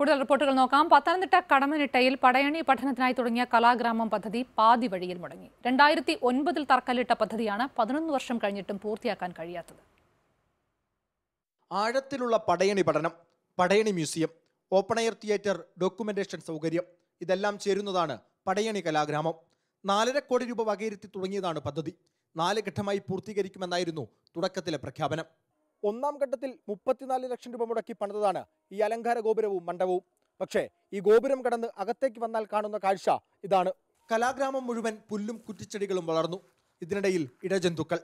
കൂടുതൽ റിപ്പോർട്ടുകൾ നോക്കാം പത്തനംതിട്ട കടമനിട്ടയിൽ പടയണി പഠനത്തിനായി തുടങ്ങിയ കലാഗ്രാമം പദ്ധതി പാതി വഴിയിൽ മുടങ്ങി രണ്ടായിരത്തി ഒൻപതിൽ തറക്കല്ലിട്ട പദ്ധതിയാണ് പതിനൊന്ന് വർഷം കഴിഞ്ഞിട്ടും പൂർത്തിയാക്കാൻ കഴിയാത്തത് ആഴത്തിലുള്ള പടയണി പഠനം Padayani museum open air theatre documentation സൗകര്യം ഇതെല്ലാം ചേരുന്നതാണ് പടയണി കലാഗ്രാമം നാലര കോടി രൂപ വകയിരുത്തി തുടങ്ങിയതാണ് പദ്ധതി നാല് ഘട്ടമായി പൂർത്തീകരിക്കുമെന്നായിരുന്നു തുടക്കത്തിലെ പ്രഖ്യാപനം ഒന്നാം ഘട്ടത്തിൽ മുപ്പത്തിനാല് ലക്ഷം രൂപ മുടക്കി പണിതാണ് ഈ അലങ്കാര ഗോപുരവും മണ്ഡപവും പക്ഷേ ഈ ഗോപുരം കടന്ന് അകത്തേക്ക് വന്നാൽ കാണുന്ന കാഴ്ച ഇതാണ് കലാഗ്രാമം മുഴുവൻ പുല്ലും കുറ്റിച്ചെടികളും വളർന്നു ഇതിനിടയിൽ ഇടജന്തുക്കൾ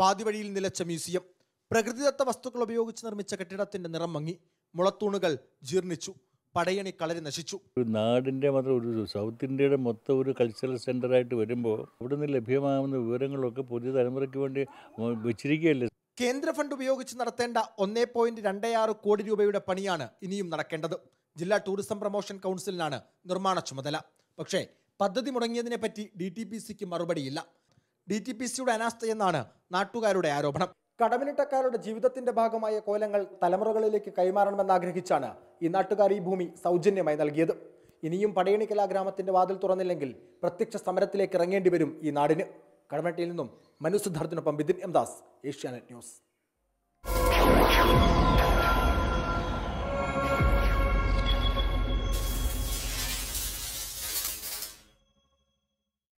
പാതിവഴിയിൽ നിലച്ച മ്യൂസിയം പ്രകൃതിദത്ത വസ്തുക്കൾ ഉപയോഗിച്ച് നിർമ്മിച്ച കെട്ടിടത്തിന്റെ നിറം മങ്ങി മുളത്തൂണുകൾ ജീർണിച്ചു പടയണി കളരി നശിച്ചു നാടിൻ്റെ മാത്രം ഒരു സൗത്ത് ഇന്ത്യയുടെ മൊത്തം ഒരു കൾച്ചറൽ സെൻ്ററായിട്ട് വരുമ്പോൾ അവിടുന്ന് ലഭ്യമാകുന്ന വിവരങ്ങളൊക്കെ പുതിയ തലമുറയ്ക്ക് വേണ്ടി വെച്ചിരിക്കുകയല്ലേ കേന്ദ്ര ഫണ്ട് ഉപയോഗിച്ച് നടത്തേണ്ട ഒന്നേ പോയിന്റ് രണ്ടേ ആറ് കോടി രൂപയുടെ പണിയാണ് ഇനിയും നടക്കേണ്ടത് ജില്ലാ ടൂറിസം പ്രൊമോഷൻ കൗൺസിലിനാണ് നിർമ്മാണ ചുമതല പക്ഷേ പദ്ധതി മുടങ്ങിയതിനെ പറ്റി ഡി ടി പി സിക്ക് മറുപടിയില്ല ഡി ടി പി സിയുടെ അനാസ്ഥയെന്നാണ് നാട്ടുകാരുടെ ആരോപണം കടമിനിട്ടക്കാരുടെ ജീവിതത്തിന്റെ ഭാഗമായ കോലങ്ങൾ തലമുറകളിലേക്ക് കൈമാറണമെന്ന് ആഗ്രഹിച്ചാണ് ഈ നാട്ടുകാർ ഈ ഭൂമി സൗജന്യമായി നൽകിയത് ഇനിയും പടയണിക്കല ഗ്രാമത്തിന്റെ വാതിൽ തുറന്നില്ലെങ്കിൽ പ്രത്യക്ഷ സമരത്തിലേക്ക് ഇറങ്ങേണ്ടി വരും ഈ നാടിന് കടമേട്ടയിൽ നിന്നും മനു സിദ്ധാർത്ഥിനൊപ്പം ബിദിൻ എം ദാസ് ഏഷ്യാനെറ്റ് ന്യൂസ്